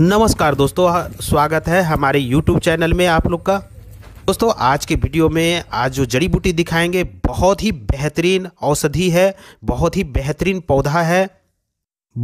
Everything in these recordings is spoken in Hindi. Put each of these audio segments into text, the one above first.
नमस्कार दोस्तों स्वागत है हमारे YouTube चैनल में आप लोग का दोस्तों आज के वीडियो में आज जो जड़ी बूटी दिखाएंगे बहुत ही बेहतरीन औषधि है बहुत ही बेहतरीन पौधा है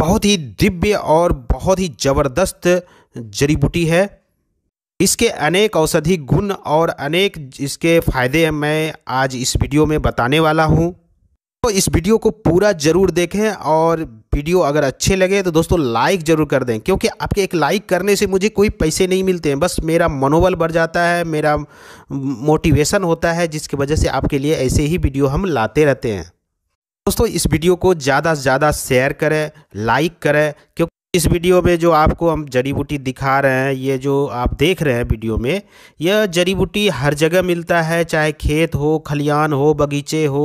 बहुत ही दिव्य और बहुत ही ज़बरदस्त जड़ी बूटी है इसके अनेक औषधि गुण और अनेक इसके फ़ायदे मैं आज इस वीडियो में बताने वाला हूँ तो इस वीडियो को पूरा ज़रूर देखें और वीडियो अगर अच्छे लगे तो दोस्तों लाइक ज़रूर कर दें क्योंकि आपके एक लाइक करने से मुझे कोई पैसे नहीं मिलते हैं बस मेरा मनोबल बढ़ जाता है मेरा मोटिवेशन होता है जिसकी वजह से आपके लिए ऐसे ही वीडियो हम लाते रहते हैं दोस्तों इस वीडियो को ज़्यादा से ज़्यादा शेयर करें लाइक करें क्योंकि इस वीडियो में जो आपको हम जड़ी बूटी दिखा रहे हैं ये जो आप देख रहे हैं वीडियो में यह जड़ी बूटी हर जगह मिलता है चाहे खेत हो खलियान हो बगीचे हो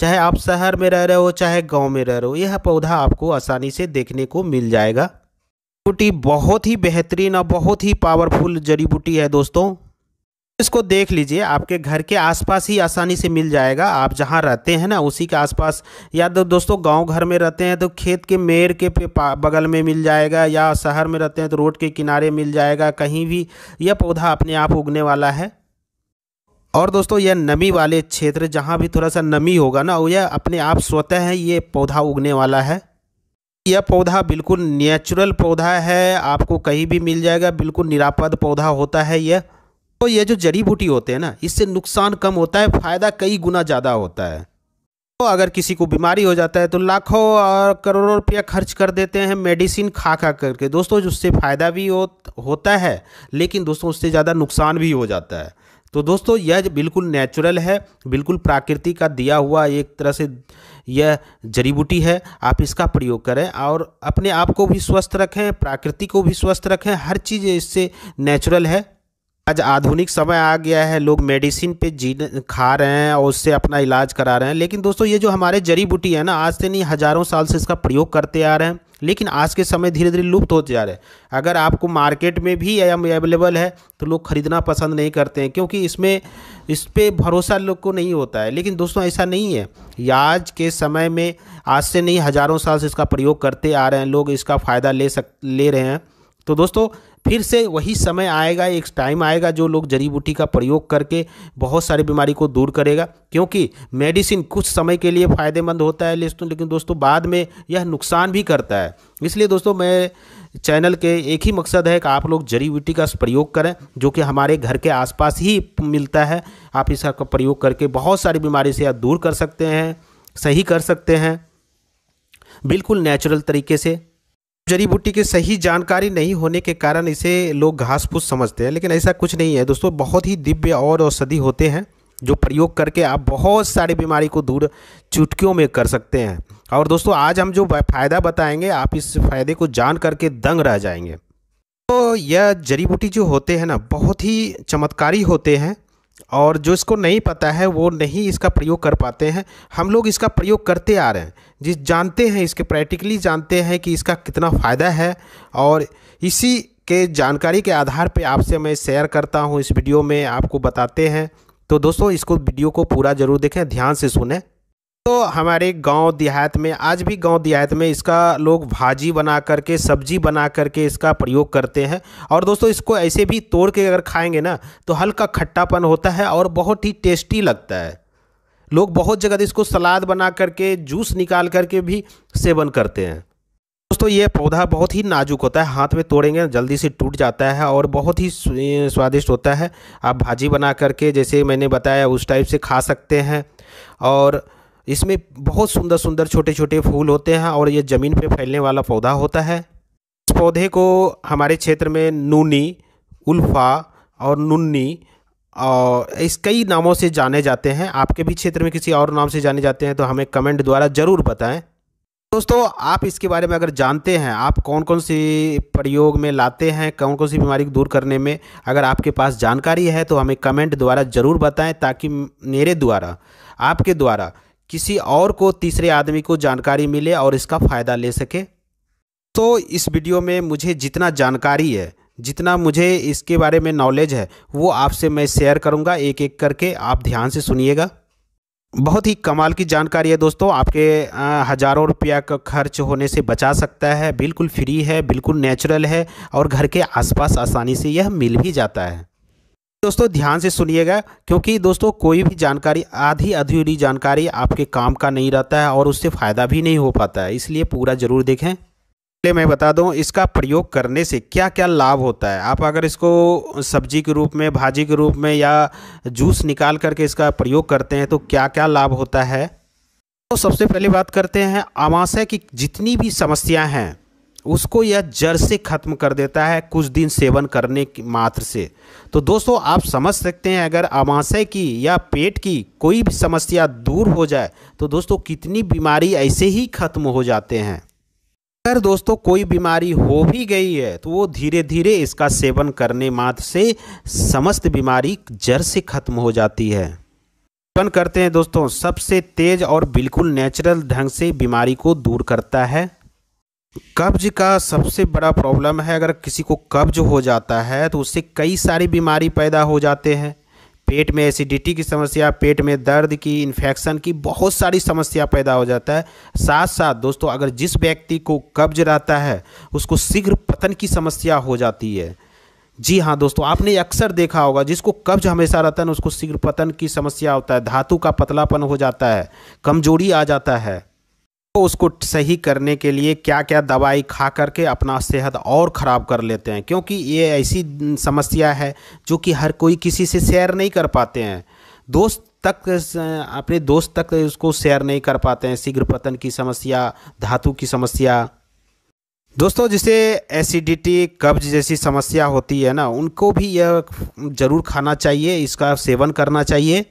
चाहे आप शहर में रह रहे हो चाहे गांव में रह रहे हो यह पौधा आपको आसानी से देखने को मिल जाएगा बूटी बहुत ही बेहतरीन और बहुत ही पावरफुल जड़ी बूटी है दोस्तों इसको देख लीजिए आपके घर के आसपास ही आसानी से मिल जाएगा आप जहाँ रहते हैं ना उसी के आसपास या तो दोस्तों गांव घर में रहते हैं तो खेत के मेर के बगल में मिल जाएगा या शहर में रहते हैं तो रोड के किनारे मिल जाएगा कहीं भी यह पौधा अपने आप उगने वाला है और दोस्तों यह नमी वाले क्षेत्र जहाँ भी थोड़ा सा नमी होगा ना यह अपने आप स्वतः ये पौधा उगने वाला है यह पौधा बिल्कुल नेचुरल पौधा है आपको कहीं भी मिल जाएगा बिल्कुल निरापद पौधा होता है यह तो ये जो जड़ी बूटी होते हैं ना इससे नुकसान कम होता है फ़ायदा कई गुना ज़्यादा होता है तो अगर किसी को बीमारी हो जाता है तो लाखों और करोड़ों रुपया खर्च कर देते हैं मेडिसिन खा खा करके दोस्तों उससे फ़ायदा भी हो होता है लेकिन दोस्तों उससे ज़्यादा नुकसान भी हो जाता है तो दोस्तों यह बिल्कुल नेचुरल है बिल्कुल प्राकृति का दिया हुआ एक तरह से यह जड़ी बूटी है आप इसका प्रयोग करें और अपने आप को भी स्वस्थ रखें प्राकृति को भी स्वस्थ रखें हर चीज़ इससे नेचुरल है आज आधुनिक समय आ गया है लोग मेडिसिन पे जी खा रहे हैं और उससे अपना इलाज करा रहे हैं लेकिन दोस्तों ये जो हमारे जड़ी बूटी है ना आज से नहीं हज़ारों साल से इसका प्रयोग करते आ रहे हैं लेकिन आज के समय धीरे धीरे लुप्त होते जा रहे हैं अगर आपको मार्केट में भी अवेलेबल है तो लोग ख़रीदना पसंद नहीं करते हैं क्योंकि इसमें इस पर भरोसा लोग को नहीं होता है लेकिन दोस्तों ऐसा नहीं है आज के समय में आज से नहीं हज़ारों साल से इसका प्रयोग करते आ रहे हैं लोग इसका फ़ायदा ले सक ले रहे हैं तो दोस्तों फिर से वही समय आएगा एक टाइम आएगा जो लोग जड़ी बूटी का प्रयोग करके बहुत सारी बीमारी को दूर करेगा क्योंकि मेडिसिन कुछ समय के लिए फ़ायदेमंद होता है लेकिन दोस्तों बाद में यह नुकसान भी करता है इसलिए दोस्तों मैं चैनल के एक ही मकसद है कि आप लोग जड़ी बूटी का प्रयोग करें जो कि हमारे घर के आसपास ही मिलता है आप इसका प्रयोग करके बहुत सारी बीमारी से आप दूर कर सकते हैं सही कर सकते हैं बिल्कुल नेचुरल तरीके से जड़ी बूटी की सही जानकारी नहीं होने के कारण इसे लोग घास फूस समझते हैं लेकिन ऐसा कुछ नहीं है दोस्तों बहुत ही दिव्य और औषधि होते हैं जो प्रयोग करके आप बहुत सारी बीमारी को दूर चुटकियों में कर सकते हैं और दोस्तों आज हम जो फ़ायदा बताएंगे आप इस फायदे को जान करके दंग रह जाएंगे तो यह जड़ी बूटी जो होते हैं ना बहुत ही चमत्कारी होते हैं और जो इसको नहीं पता है वो नहीं इसका प्रयोग कर पाते हैं हम लोग इसका प्रयोग करते आ रहे हैं जिस जानते हैं इसके प्रैक्टिकली जानते हैं कि इसका कितना फ़ायदा है और इसी के जानकारी के आधार पे आपसे मैं शेयर करता हूँ इस वीडियो में आपको बताते हैं तो दोस्तों इसको वीडियो को पूरा ज़रूर देखें ध्यान से सुने तो हमारे गांव देहात में आज भी गांव देहात में इसका लोग भाजी बना करके सब्जी बना करके इसका प्रयोग करते हैं और दोस्तों इसको ऐसे भी तोड़ के अगर खाएँगे ना तो हल्का खट्टापन होता है और बहुत ही टेस्टी लगता है लोग बहुत जगह इसको सलाद बना करके जूस निकाल करके भी सेवन करते हैं दोस्तों ये पौधा बहुत ही नाजुक होता है हाथ में तोड़ेंगे जल्दी से टूट जाता है और बहुत ही स्वादिष्ट होता है आप भाजी बना करके जैसे मैंने बताया उस टाइप से खा सकते हैं और इसमें बहुत सुंदर सुंदर छोटे छोटे फूल होते हैं और ये ज़मीन पे फैलने वाला पौधा होता है इस पौधे को हमारे क्षेत्र में नूनी उल्फा और नुन्नी और इस कई नामों से जाने जाते हैं आपके भी क्षेत्र में किसी और नाम से जाने जाते हैं तो हमें कमेंट द्वारा ज़रूर बताएं दोस्तों आप इसके बारे में अगर जानते हैं आप कौन कौन सी प्रयोग में लाते हैं कौन कौन सी बीमारी को दूर करने में अगर आपके पास जानकारी है तो हमें कमेंट द्वारा ज़रूर बताएं ताकि मेरे द्वारा आपके द्वारा किसी और को तीसरे आदमी को जानकारी मिले और इसका फ़ायदा ले सके तो इस वीडियो में मुझे जितना जानकारी है जितना मुझे इसके बारे में नॉलेज है वो आपसे मैं शेयर करूँगा एक एक करके आप ध्यान से सुनिएगा बहुत ही कमाल की जानकारी है दोस्तों आपके हज़ारों रुपया का खर्च होने से बचा सकता है बिल्कुल फ्री है बिल्कुल नेचुरल है और घर के आसपास आसानी से यह मिल भी जाता है दोस्तों ध्यान से सुनिएगा क्योंकि दोस्तों कोई भी जानकारी आधी अधूरी जानकारी आपके काम का नहीं रहता है और उससे फ़ायदा भी नहीं हो पाता है इसलिए पूरा ज़रूर देखें पहले मैं बता दूं इसका प्रयोग करने से क्या क्या लाभ होता है आप अगर इसको सब्जी के रूप में भाजी के रूप में या जूस निकाल करके इसका प्रयोग करते हैं तो क्या क्या लाभ होता है तो सबसे पहले बात करते हैं अमाशय की जितनी भी समस्याएं हैं उसको यह जड़ से ख़त्म कर देता है कुछ दिन सेवन करने की मात्र से तो दोस्तों आप समझ सकते हैं अगर आमाशय की या पेट की कोई भी समस्या दूर हो जाए तो दोस्तों कितनी बीमारी ऐसे ही ख़त्म हो जाते हैं अगर दोस्तों कोई बीमारी हो भी गई है तो वो धीरे धीरे इसका सेवन करने मात्र से समस्त बीमारी जड़ से खत्म हो जाती है सेवन करते हैं दोस्तों सबसे तेज और बिल्कुल नेचुरल ढंग से बीमारी को दूर करता है कब्ज का सबसे बड़ा प्रॉब्लम है अगर किसी को कब्ज हो जाता है तो उससे कई सारी बीमारी पैदा हो जाते हैं पेट में एसिडिटी की समस्या पेट में दर्द की इन्फेक्शन की बहुत सारी समस्या पैदा हो जाता है साथ साथ दोस्तों अगर जिस व्यक्ति को कब्ज रहता है उसको शीघ्र पतन की समस्या हो जाती है जी हाँ दोस्तों आपने अक्सर देखा होगा जिसको कब्ज हमेशा रहता है ना उसको शीघ्र पतन की समस्या होता है धातु का पतलापन हो जाता है कमजोरी आ जाता है तो उसको सही करने के लिए क्या क्या दवाई खा करके अपना सेहत और ख़राब कर लेते हैं क्योंकि ये ऐसी समस्या है जो कि हर कोई किसी से शेयर नहीं कर पाते हैं दोस्त तक अपने दोस्त तक उसको शेयर नहीं कर पाते हैं शीघ्र पतन की समस्या धातु की समस्या दोस्तों जिसे एसिडिटी कब्ज जैसी समस्या होती है ना उनको भी यह ज़रूर खाना चाहिए इसका सेवन करना चाहिए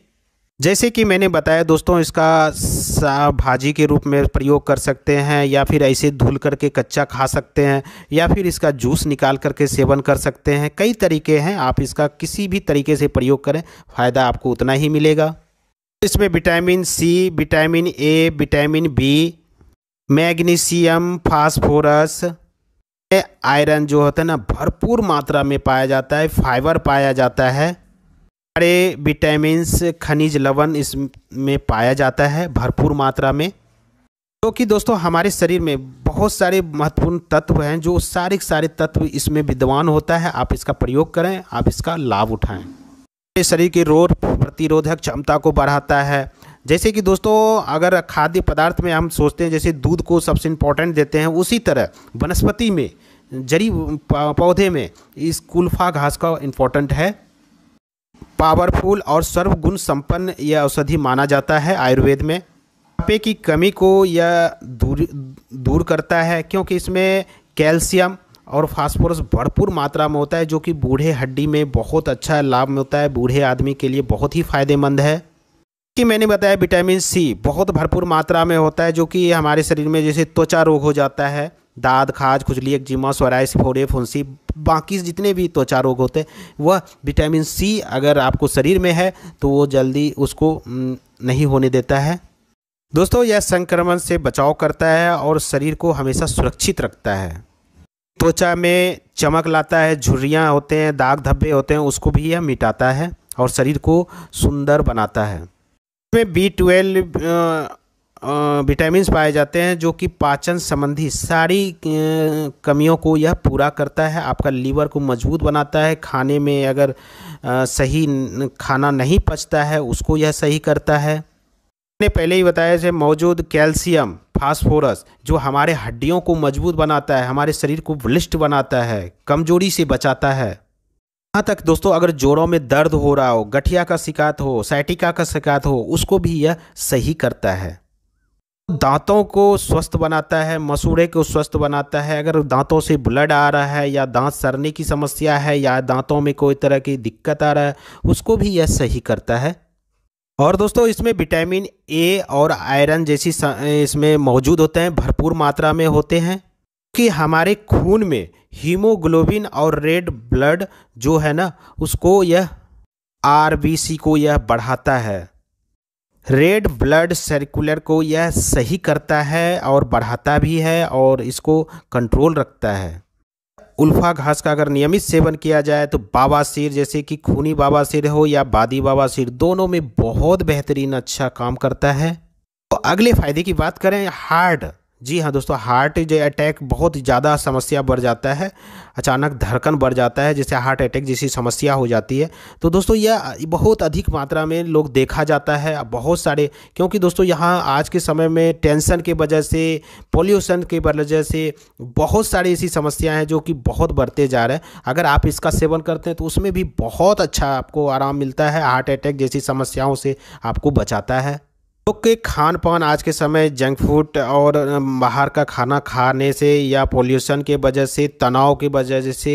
जैसे कि मैंने बताया दोस्तों इसका भाजी के रूप में प्रयोग कर सकते हैं या फिर ऐसे धुल करके कच्चा खा सकते हैं या फिर इसका जूस निकाल करके सेवन कर सकते हैं कई तरीके हैं आप इसका किसी भी तरीके से प्रयोग करें फ़ायदा आपको उतना ही मिलेगा इसमें vitamin C vitamin A vitamin B magnesium phosphorus iron जो होता है ना भरपूर मात्रा में पाया जाता है फाइबर पाया जाता है सारे विटामिन्स खनिज लवण इसमें पाया जाता है भरपूर मात्रा में जो तो कि दोस्तों हमारे शरीर में बहुत सारे महत्वपूर्ण तत्व हैं जो सारे सारे तत्व इसमें विद्वान होता है आप इसका प्रयोग करें आप इसका लाभ उठाएं हमारे शरीर की रोग प्रतिरोधक क्षमता को बढ़ाता है जैसे कि दोस्तों अगर खाद्य पदार्थ में हम सोचते हैं जैसे दूध को सबसे इम्पोर्टेंट देते हैं उसी तरह वनस्पति में जड़ी पौधे में इस कुल्फा घास का इम्पोर्टेंट है पावरफुल और सर्वगुण संपन्न यह औषधि माना जाता है आयुर्वेद में मोटापे की कमी को यह दूर दूर करता है क्योंकि इसमें कैल्शियम और फास्फोरस भरपूर मात्रा में होता है जो कि बूढ़े हड्डी में बहुत अच्छा लाभ मिलता है बूढ़े आदमी के लिए बहुत ही फ़ायदेमंद है कि मैंने बताया विटामिन सी बहुत भरपूर मात्रा में होता है जो कि हमारे शरीर में जैसे त्वचा रोग हो जाता है दाद खाज खुजली एक्जिमा स्वराइस फोड़े फुंसी बाकी जितने भी त्वचा रोग होते वह विटामिन सी अगर आपको शरीर में है तो वो जल्दी उसको नहीं होने देता है दोस्तों यह संक्रमण से बचाव करता है और शरीर को हमेशा सुरक्षित रखता है त्वचा में चमक लाता है झुर्रियाँ होते हैं दाग धब्बे होते हैं उसको भी यह मिटाता है और शरीर को सुंदर बनाता है इसमें बी ट्वेल्व विटामिन पाए जाते हैं जो कि पाचन संबंधी सारी कमियों को यह पूरा करता है आपका लीवर को मजबूत बनाता है खाने में अगर सही खाना नहीं पचता है उसको यह सही करता है मैंने पहले ही बताया जैसे मौजूद कैल्शियम फास्फोरस जो हमारे हड्डियों को मजबूत बनाता है हमारे शरीर को बलिष्ट बनाता है कमजोरी से बचाता है यहाँ तक दोस्तों अगर जोड़ों में दर्द हो रहा हो गठिया का शिकायत हो साइटिका का शिकायत हो उसको भी यह सही करता है दांतों को स्वस्थ बनाता है मसूड़े को स्वस्थ बनाता है अगर दांतों से ब्लड आ रहा है या दांत सरने की समस्या है या दांतों में कोई तरह की दिक्कत आ रहा है उसको भी यह सही करता है और दोस्तों इसमें विटामिन ए और आयरन जैसी इसमें मौजूद होते हैं भरपूर मात्रा में होते हैं कि हमारे खून में हीमोग्लोबिन और रेड ब्लड जो है ना उसको यह आर को यह बढ़ाता है रेड ब्लड सर्कुलर को यह सही करता है और बढ़ाता भी है और इसको कंट्रोल रखता है उल्फा घास का अगर नियमित सेवन किया जाए तो बाबा सिर जैसे कि खूनी बाबा सिर हो या बादी सिर दोनों में बहुत बेहतरीन अच्छा काम करता है तो अगले फायदे की बात करें हार्ड जी हाँ दोस्तों हार्ट जो अटैक बहुत ज़्यादा समस्या बढ़ जाता है अचानक धड़कन बढ़ जाता है जिससे हार्ट अटैक जैसी समस्या हो जाती है तो दोस्तों यह बहुत अधिक मात्रा में लोग देखा जाता है बहुत सारे क्योंकि दोस्तों यहाँ आज के समय में टेंशन के वजह से पोल्यूशन के वजह से बहुत सारी ऐसी समस्याएँ हैं जो कि बहुत बढ़ते जा रहे हैं अगर आप इसका सेवन करते हैं तो उसमें भी बहुत अच्छा आपको आराम मिलता है हार्ट अटैक जैसी समस्याओं से आपको बचाता है लोग तो के खान पान आज के समय जंक फूड और बाहर का खाना खाने से या पोल्यूशन के वजह से तनाव की वजह से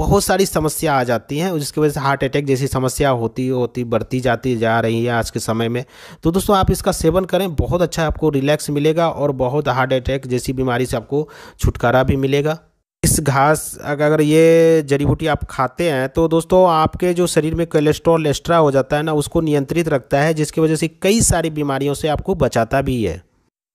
बहुत सारी समस्या आ जाती हैं जिसकी वजह से हार्ट अटैक जैसी समस्या होती होती बढ़ती जाती जा रही है आज के समय में तो दोस्तों आप इसका सेवन करें बहुत अच्छा आपको रिलैक्स मिलेगा और बहुत हार्ट अटैक जैसी बीमारी से आपको छुटकारा भी मिलेगा इस घास अगर ये जड़ी बूटी आप खाते हैं तो दोस्तों आपके जो शरीर में कोलेस्ट्रॉल एक्स्ट्रा हो जाता है ना उसको नियंत्रित रखता है जिसकी वजह से कई सारी बीमारियों से आपको बचाता भी है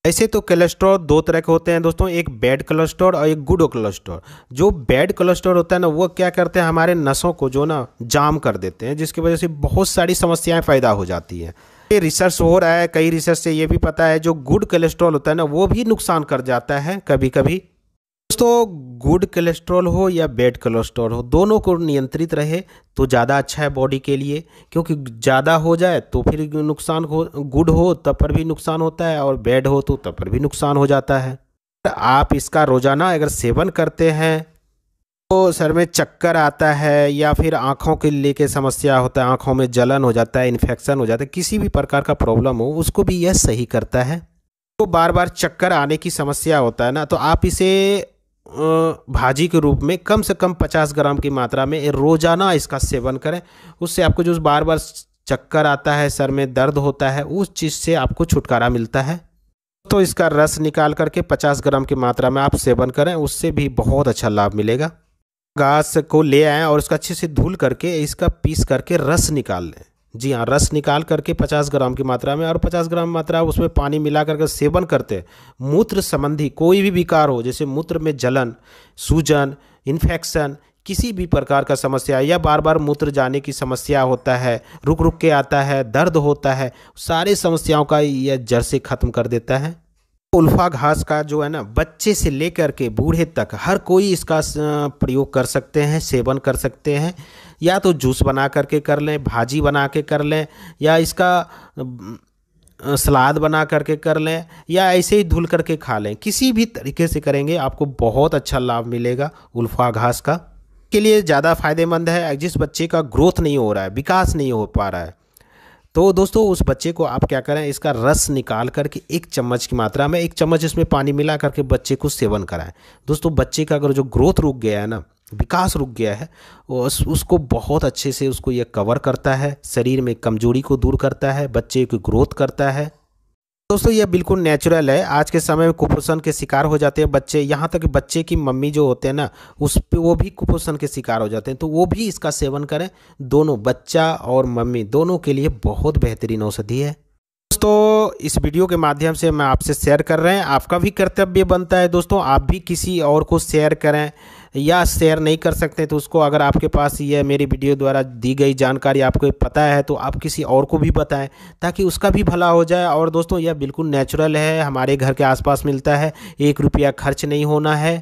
ऐसे तो कोलेस्ट्रॉल दो तरह के होते हैं दोस्तों एक बैड कोलेस्ट्रॉल और एक गुड कोलेस्ट्रॉल जो बैड कोलेस्ट्रॉल होता है ना वो क्या करते हैं हमारे नसों को जो ना जाम कर देते हैं जिसकी वजह से बहुत सारी समस्याएं पैदा हो जाती है ये रिसर्च हो रहा है कई रिसर्च से ये भी पता है जो गुड कोलेस्ट्रॉल होता है ना वो भी नुकसान कर जाता है कभी कभी दोस्तों गुड कोलेस्ट्रॉल हो या बैड कोलेस्ट्रॉल हो दोनों को नियंत्रित रहे तो ज़्यादा अच्छा है बॉडी के लिए क्योंकि ज़्यादा हो जाए तो फिर नुकसान हो गुड हो तब पर भी नुकसान होता है और बैड हो तो तब पर भी नुकसान हो जाता है आप इसका रोज़ाना अगर सेवन करते हैं तो सर में चक्कर आता है या फिर आँखों के लेके समस्या होता है आँखों में जलन हो जाता है इन्फेक्शन हो जाता है किसी भी प्रकार का प्रॉब्लम हो उसको भी यह सही करता है तो बार बार चक्कर आने की समस्या होता है ना तो आप इसे भाजी के रूप में कम से कम 50 ग्राम की मात्रा में रोज़ाना इसका सेवन करें उससे आपको जो बार बार चक्कर आता है सर में दर्द होता है उस चीज़ से आपको छुटकारा मिलता है तो इसका रस निकाल करके 50 ग्राम की मात्रा में आप सेवन करें उससे भी बहुत अच्छा लाभ मिलेगा घास को ले आएँ और उसका अच्छे से धुल करके इसका पीस करके रस निकाल लें जी हाँ रस निकाल करके 50 ग्राम की मात्रा में और 50 ग्राम मात्रा उसमें पानी मिला करके सेवन करते मूत्र संबंधी कोई भी विकार हो जैसे मूत्र में जलन सूजन इन्फेक्शन किसी भी प्रकार का समस्या या बार बार मूत्र जाने की समस्या होता है रुक रुक के आता है दर्द होता है सारे समस्याओं का यह जड़ से ख़त्म कर देता है उल्फा घास का जो है ना बच्चे से लेकर के बूढ़े तक हर कोई इसका प्रयोग कर सकते हैं सेवन कर सकते हैं या तो जूस बना करके कर लें भाजी बना के कर लें या इसका सलाद बना करके कर लें या ऐसे ही धुल करके खा लें किसी भी तरीके से करेंगे आपको बहुत अच्छा लाभ मिलेगा उल्फा घास का के लिए ज़्यादा फायदेमंद है जिस बच्चे का ग्रोथ नहीं हो रहा है विकास नहीं हो पा रहा है तो दोस्तों उस बच्चे को आप क्या करें इसका रस निकाल करके एक चम्मच की मात्रा में एक चम्मच इसमें पानी मिला करके बच्चे को सेवन कराएं दोस्तों बच्चे का अगर जो ग्रोथ रुक गया है ना विकास रुक गया है उस उसको बहुत अच्छे से उसको यह कवर करता है शरीर में कमजोरी को दूर करता है बच्चे की ग्रोथ करता है दोस्तों ये बिल्कुल नेचुरल है आज के समय में कुपोषण के शिकार हो जाते हैं बच्चे यहाँ तक बच्चे की मम्मी जो होते हैं ना उस पर वो भी कुपोषण के शिकार हो जाते हैं तो वो भी इसका सेवन करें दोनों बच्चा और मम्मी दोनों के लिए बहुत बेहतरीन औषधि है दोस्तों इस वीडियो के माध्यम से मैं आपसे शेयर कर रहे हैं आपका भी कर्तव्य बनता है दोस्तों आप भी किसी और को शेयर करें या शेयर नहीं कर सकते तो उसको अगर आपके पास ये मेरी वीडियो द्वारा दी गई जानकारी आपको पता है तो आप किसी और को भी बताएं ताकि उसका भी भला हो जाए और दोस्तों यह बिल्कुल नेचुरल है हमारे घर के आसपास मिलता है एक रुपया खर्च नहीं होना है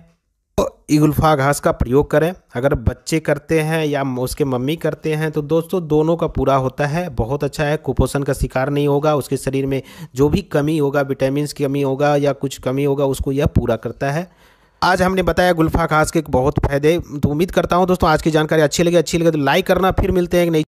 तो ईगुल्फा घास का प्रयोग करें अगर बच्चे करते हैं या उसके मम्मी करते हैं तो दोस्तों दोनों का पूरा होता है बहुत अच्छा है कुपोषण का शिकार नहीं होगा उसके शरीर में जो भी कमी होगा विटामिन की कमी होगा या कुछ कमी होगा उसको यह पूरा करता है आज हमने बताया गुल्फा खास के बहुत फ़ायदे तो उम्मीद करता हूँ दोस्तों आज की जानकारी अच्छी लगी अच्छी लगे तो लाइक करना फिर मिलते हैं एक नई